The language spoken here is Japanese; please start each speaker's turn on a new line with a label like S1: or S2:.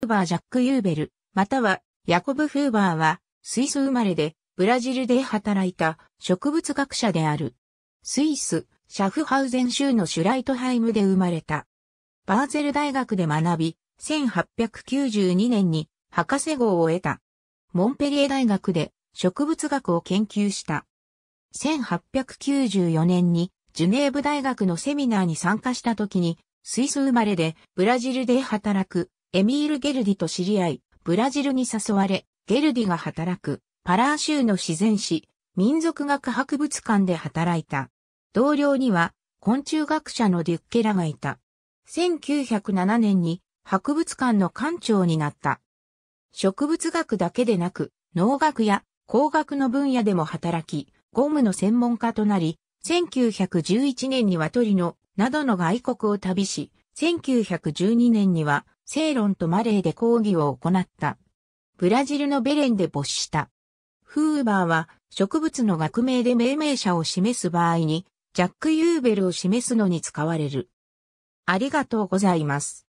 S1: フーバー・ジャック・ユーベル、またはヤコブ・フーバーは、スイス生まれで、ブラジルで働いた植物学者である。スイス、シャフハウゼン州のシュライトハイムで生まれた。バーゼル大学で学び、1892年に博士号を得た。モンペリエ大学で植物学を研究した。1894年にジュネーブ大学のセミナーに参加した時に、スイス生まれでブラジルで働くエミール・ゲルディと知り合い、ブラジルに誘われ、ゲルディが働く、パラー州の自然史、民族学博物館で働いた。同僚には、昆虫学者のデュッケラがいた。1907年に博物館の館長になった。植物学だけでなく、農学や工学の分野でも働き、ゴムの専門家となり、1911年にはトリノなどの外国を旅し、1912年にはセイロンとマレーで抗議を行った。ブラジルのベレンで没した。フーバーは植物の学名で命名者を示す場合に、ジャック・ユーベルを示すのに使われる。ありがとうございます。